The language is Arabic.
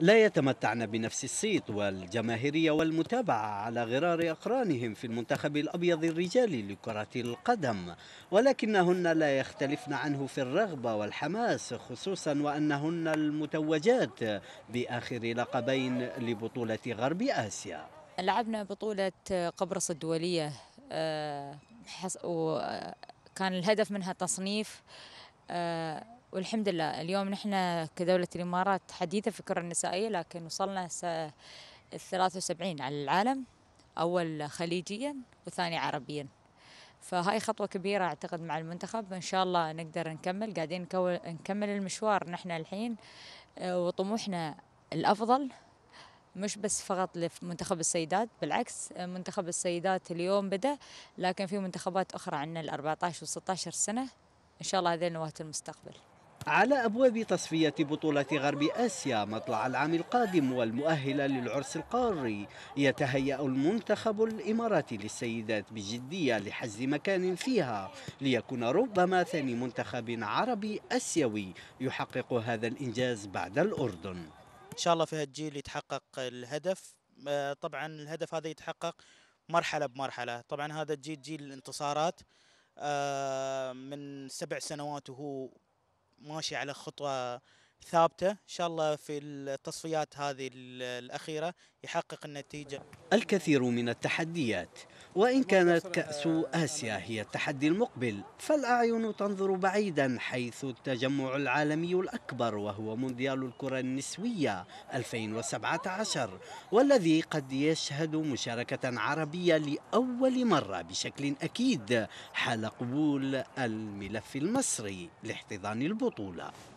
لا يتمتعن بنفس الصيت والجماهيرية والمتابعة على غرار أقرانهم في المنتخب الأبيض الرجالي لكرة القدم ولكنهن لا يختلفن عنه في الرغبة والحماس خصوصا وأنهن المتوجات بآخر لقبين لبطولة غرب آسيا لعبنا بطولة قبرص الدولية آه، وكان آه، الهدف منها تصنيف آه، والحمد لله اليوم نحن كدولة الإمارات حديثة في الكرة النسائية لكن وصلنا الثلاثة وسبعين على العالم أول خليجيا وثاني عربيا فهاي خطوة كبيرة أعتقد مع المنتخب إن شاء الله نقدر نكمل قاعدين نكمل المشوار نحن الحين آه، وطموحنا الأفضل مش بس فقط لمنتخب السيدات بالعكس آه، منتخب السيدات اليوم بدأ لكن في منتخبات أخرى عندنا ال 14 و 16 سنة إن شاء الله هذه نواة المستقبل على أبواب تصفية بطولة غرب آسيا مطلع العام القادم والمؤهلة للعرس القاري يتهيأ المنتخب الإماراتي للسيدات بجدية لحجز مكان فيها ليكون ربما ثاني منتخب عربي آسيوي يحقق هذا الإنجاز بعد الأردن إن شاء الله في هالجيل يتحقق الهدف آه، طبعا الهدف هذا يتحقق مرحلة بمرحلة طبعا هذا الجيل جيل الانتصارات آه، من سبع سنوات وهو ماشي على خطوه ثابته ان شاء الله في التصفيات هذه الاخيره يحقق النتيجه الكثير من التحديات وان كانت كاس آه، اسيا يعني هي التحدي المقبل فالاعين تنظر بعيدا حيث التجمع العالمي الاكبر وهو مونديال الكره النسويه 2017 والذي قد يشهد مشاركه عربيه لاول مره بشكل اكيد حال قبول الملف المصري لاحتضان البطوله